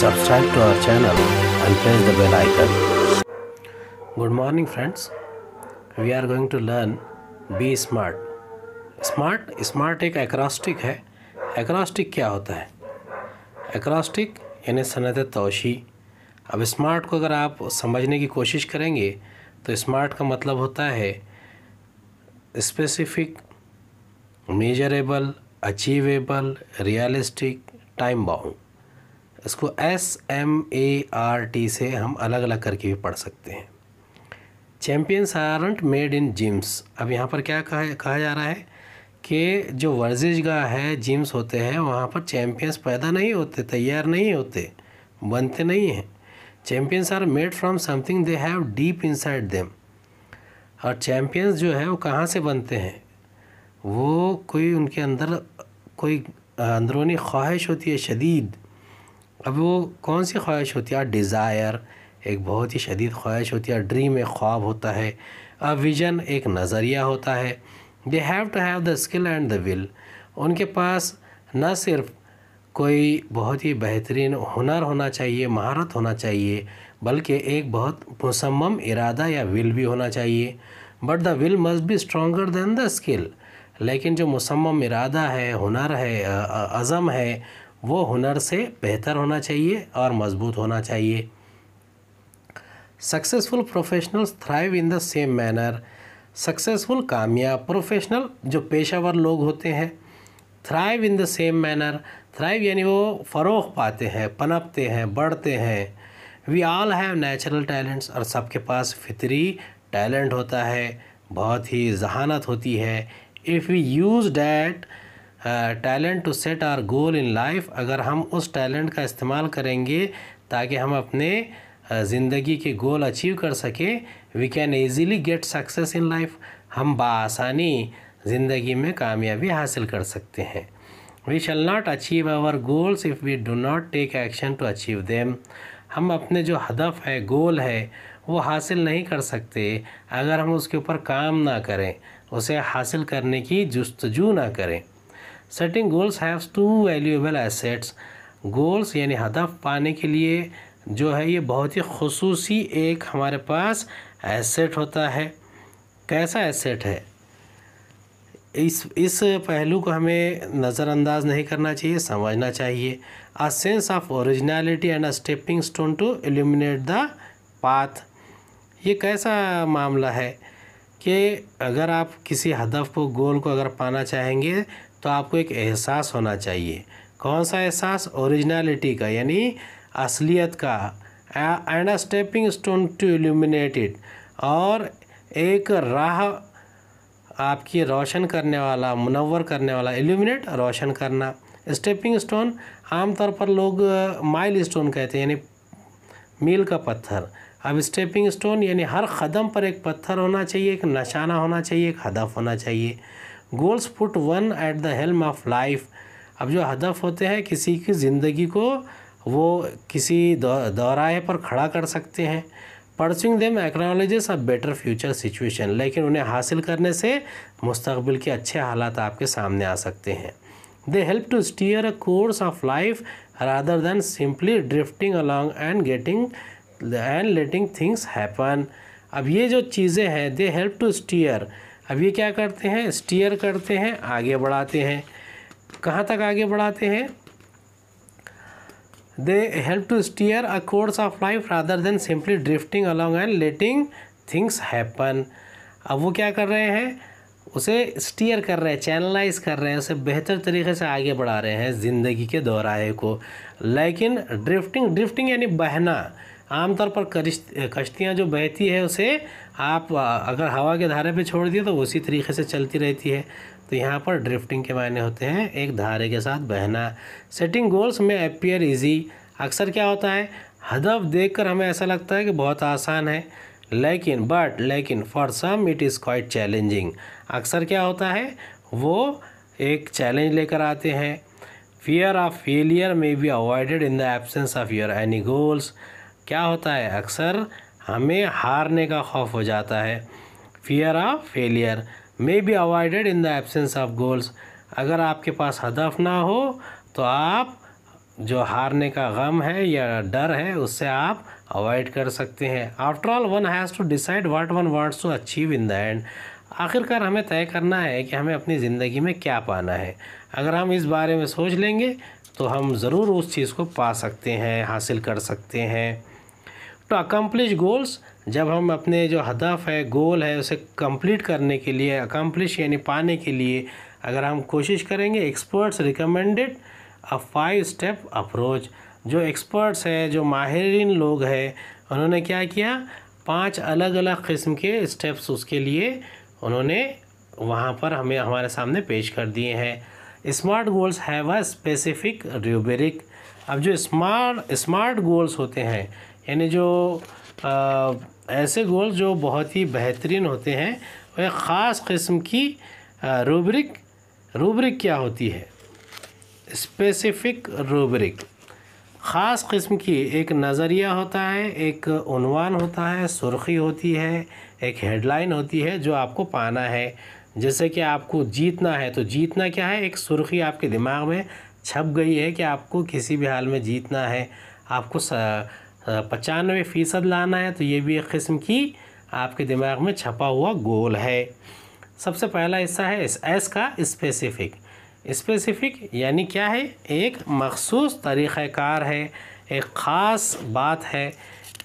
subscribe to our channel and press the bell icon. Good morning friends. We are going to learn Be Smart. Smart, smart एक acrostic है acrostic क्या होता है acrostic यानी सनत तोशी अब smart को अगर आप समझने की कोशिश करेंगे तो स्मार्ट का मतलब होता है specific measurable achievable realistic time bound इसको S M A R T से हम अलग अलग करके भी पढ़ सकते हैं champions aren't made in gyms अब यहाँ पर क्या कहा कहा जा रहा है कि जो वर्जिश गाह है जिम्स होते हैं वहाँ पर चैम्पियंस पैदा नहीं होते तैयार नहीं होते बनते नहीं हैं champions are made from something they have deep inside them और चैम्पियंस जो है वो कहाँ से बनते हैं वो कोई उनके अंदर कोई अंदरूनी ख्वाहिश होती है शदीद अब वो कौन सी ख्वाहिश होती है डिज़ायर एक बहुत ही शदीद ख्वाहिश होती है ड्रीम एक ख्वाब होता है अ विज़न एक नज़रिया होता है they have to have the skill and the will उनके पास न सिर्फ कोई बहुत ही बेहतरीन हुनर होना चाहिए महारत होना चाहिए बल्कि एक बहुत मुसम्म इरादा या विल भी होना चाहिए but the will must be stronger than the skill लेकिन जो मुसम्म इरादा है हुनर है अज़म है वो हुनर से बेहतर होना चाहिए और मजबूत होना चाहिए successful professionals thrive in the same manner successful कामयाब प्रोफेशनल जो पेशावर लोग होते हैं thrive in the same manner thrive यानी वो फ़रोग पाते हैं पनपते हैं बढ़ते हैं we all have natural talents और सबके पास फितरी टैलेंट होता है बहुत ही जहानत होती है if we use that talent to set our goal in life अगर हम उस टैलेंट का इस्तेमाल करेंगे ताकि हम अपने ज़िंदगी के गोल अचीव कर सकें we can easily get success in life हम बासानी ज़िंदगी में कामयाबी हासिल कर सकते हैं we shall not achieve our goals if we do not take action to achieve them हम अपने जो हदफ है गोल है वो हासिल नहीं कर सकते अगर हम उसके ऊपर काम ना करें उसे हासिल करने की जस्तजू ना करें setting goals have to valuable assets goals यानी हदफ पाने के लिए जो है ये बहुत ही खसूसी एक हमारे पास एसेट होता है कैसा एसेट है इस इस पहलू को हमें नज़रअंदाज नहीं करना चाहिए समझना चाहिए a sense of originality and a stepping stone to eliminate the path ये कैसा मामला है कि अगर आप किसी हदफ को गोल को अगर पाना चाहेंगे तो आपको एक एहसास होना चाहिए कौन सा एहसास ओरिजिनलिटी का यानी असलियत का and a stepping stone to illuminate और एक राह आपकी रोशन करने वाला मुनवर करने वाला एल्यूमिनेट रोशन करना स्टेपिंग स्टोन आमतौर पर लोग माइल स्टोन कहते हैं यानी मील का पत्थर अब स्टेपिंग स्टोन यानी हर कदम पर एक पत्थर होना चाहिए एक निशाना होना चाहिए एक हदफ होना चाहिए goals put one at the helm of life अब जो हदफ होते हैं किसी की ज़िंदगी को वो किसी दौराहे पर खड़ा कर सकते हैं pursuing them acknowledges a better future situation लेकिन उन्हें हासिल करने से मुस्तबिल के अच्छे हालात आपके सामने आ सकते हैं they help to steer a course of life rather than simply drifting along and getting and letting things happen अब ये जो चीज़ें हैं दे हेल्प टू स्टीयर अब ये क्या करते हैं स्टीयर करते हैं आगे बढ़ाते हैं कहाँ तक आगे बढ़ाते हैं they help to steer a course of life rather than simply drifting along and letting things happen अब वो क्या कर रहे हैं उसे स्टीयर कर रहे हैं चैनलाइज कर रहे हैं उसे बेहतर तरीके से आगे बढ़ा रहे हैं ज़िंदगी के दौराए को लेकिन ड्रिफ्टिंग ड्रिफ्टिंग यानी बहना आमतौर पर कश्तियाँ जो बहती है उसे आप अगर हवा के धारे पे छोड़ दिए तो उसी तरीके से चलती रहती है तो यहाँ पर ड्रिफ्टिंग के मायने होते हैं एक धारे के साथ बहना सेटिंग गोल्स में अपियर इजी अक्सर क्या होता है हदफ देखकर हमें ऐसा लगता है कि बहुत आसान है लेकिन बट लेकिन for some it is quite challenging अक्सर क्या होता है वो एक चैलेंज लेकर आते हैं fear of failure may be avoided in the absence of your any goals क्या होता है अक्सर हमें हारने का खौफ हो जाता है fear of failure may be avoided in the absence of goals अगर आपके पास हदफ ना हो तो आप जो हारने का गम है या डर है उससे आप अवॉइड कर सकते हैं after all one has to decide what one wants to achieve in the end आखिरकार हमें तय करना है कि हमें अपनी ज़िंदगी में क्या पाना है अगर हम इस बारे में सोच लेंगे तो हम ज़रूर उस चीज़ को पा सकते हैं हासिल कर सकते हैं टू अकम्पलिश गोल्स जब हम अपने जो हदफ है गोल है उसे कंप्लीट करने के लिए अकम्पलिश यानी पाने के लिए अगर हम कोशिश करेंगे experts recommended a five step approach जो एक्सपर्ट्स हैं जो माहरीन लोग हैं उन्होंने क्या किया पांच अलग अलग किस्म के स्टेप्स उसके लिए उन्होंने वहाँ पर हमें हमारे सामने पेश कर दिए हैं smart goals have a specific rubric अब जो स्मार्ट स्मार्ट गोल्स होते हैं यानी जो आ, ऐसे गोल जो बहुत ही बेहतरीन होते हैं वह ख़ास किस्म की रूब्रिक रूब्रिक क्या होती है स्पेसिफिक रूब्रिक ख़ास किस्म की एक नज़रिया होता है एक उनवान होता है सुर्खी होती है एक हेडलाइन होती है जो आपको पाना है जैसे कि आपको जीतना है तो जीतना क्या है एक सुर्खी आपके दिमाग में छप गई है कि आपको किसी भी हाल में जीतना है आपको पचानवे फ़ीसद लाना है तो ये भी एक किस्म की आपके दिमाग में छपा हुआ गोल है सबसे पहला हिस्सा है इस एस का स्पेसिफिक स्पेसिफिक यानी क्या है एक मखसूस तरीक़ार है एक ख़ास बात है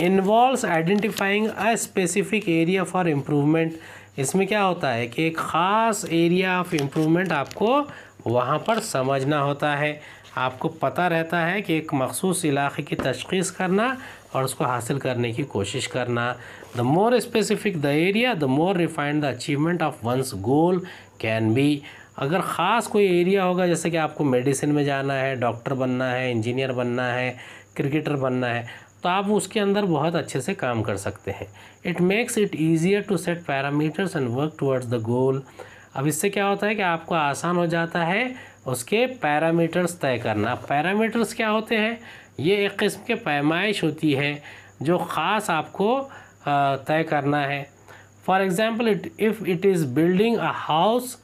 involve identifying a specific area for improvement इसमें क्या होता है कि एक ख़ास एरिया ऑफ इम्प्रूवमेंट आपको वहाँ पर समझना होता है आपको पता रहता है कि एक मखसूस इलाक़े की तशखीस करना और उसको हासिल करने की कोशिश करना the more specific the area the more refined the achievement of one's goal can be अगर ख़ास कोई एरिया होगा जैसे कि आपको मेडिसिन में जाना है डॉक्टर बनना है इंजीनियर बनना है क्रिकेटर बनना है तो आप उसके अंदर बहुत अच्छे से काम कर सकते हैं it makes it easier to set parameters and work towards the goal अब इससे क्या होता है कि आपको आसान हो जाता है उसके पैरामीटर्स तय करना पैरामीटर्स क्या होते हैं ये एक किस्म के पैमाइश होती है जो ख़ास आपको तय करना है for example it if it is building a house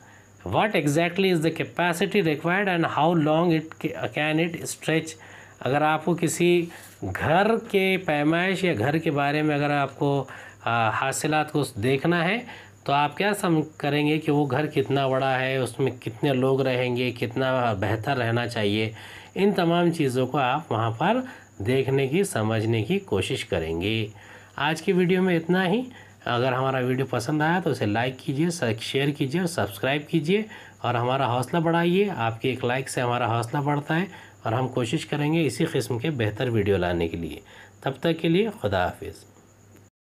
what exactly is the capacity required and how long it can it stretch अगर आपको किसी घर के पैमाइश या घर के बारे में अगर आपको हासिलात को देखना है तो आप क्या सम करेंगे कि वो घर कितना बड़ा है उसमें कितने लोग रहेंगे कितना बेहतर रहना चाहिए इन तमाम चीज़ों को आप वहाँ पर देखने की समझने की कोशिश करेंगे आज की वीडियो में इतना ही अगर हमारा वीडियो पसंद आया तो उसे लाइक कीजिए शेयर कीजिए और सब्सक्राइब कीजिए और हमारा हौसला बढ़ाइए आपके एक लाइक से हमारा हौसला बढ़ता है और हम कोशिश करेंगे इसी किस्म के बेहतर वीडियो लाने के लिए तब तक के लिए खुदा हाफिज़